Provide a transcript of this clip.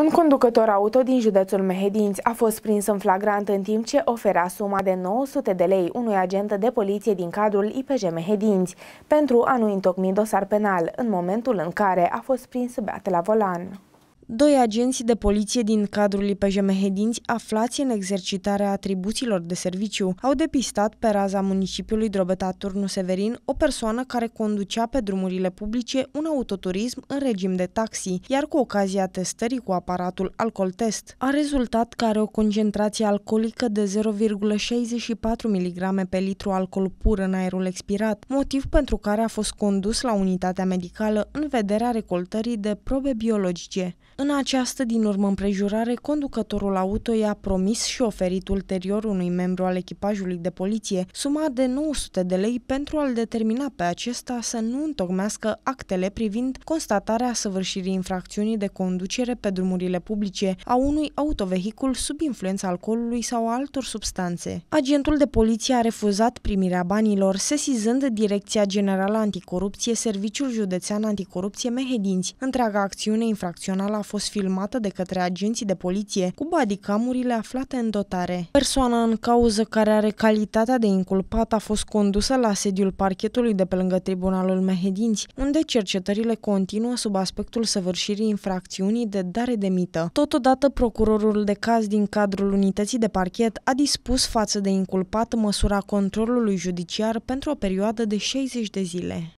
Un conducător auto din județul Mehedinți a fost prins în flagrant în timp ce ofera suma de 900 de lei unui agent de poliție din cadrul IPJ Mehedinți pentru a nu întocmi dosar penal în momentul în care a fost prins beat la volan. Doi agenți de poliție din cadrul IPJ Mehedinți, aflați în exercitarea atribuțiilor de serviciu, au depistat pe raza municipiului Drobeta Turnu Severin o persoană care conducea pe drumurile publice un autoturism în regim de taxi, iar cu ocazia testării cu aparatul alcool test, a rezultat că are o concentrație alcoolică de 0,64 mg pe litru alcool pur în aerul expirat, motiv pentru care a fost condus la unitatea medicală în vederea recoltării de probe biologice. În această din urmă împrejurare, conducătorul auto i-a promis și oferit ulterior unui membru al echipajului de poliție suma de 900 de lei pentru a-l determina pe acesta să nu întocmească actele privind constatarea săvârșirii infracțiunii de conducere pe drumurile publice a unui autovehicul sub influența alcoolului sau altor substanțe. Agentul de poliție a refuzat primirea banilor, sesizând Direcția Generală Anticorupție, Serviciul Județean Anticorupție Mehedinți. Întreaga acțiune infracțională a fost filmată de către agenții de poliție cu badicamurile aflate în dotare. Persoana în cauză care are calitatea de inculpat a fost condusă la sediul parchetului de pe lângă tribunalul Mehedinți, unde cercetările continuă sub aspectul săvârșirii infracțiunii de dare de mită. Totodată, procurorul de caz din cadrul unității de parchet a dispus față de inculpat măsura controlului judiciar pentru o perioadă de 60 de zile.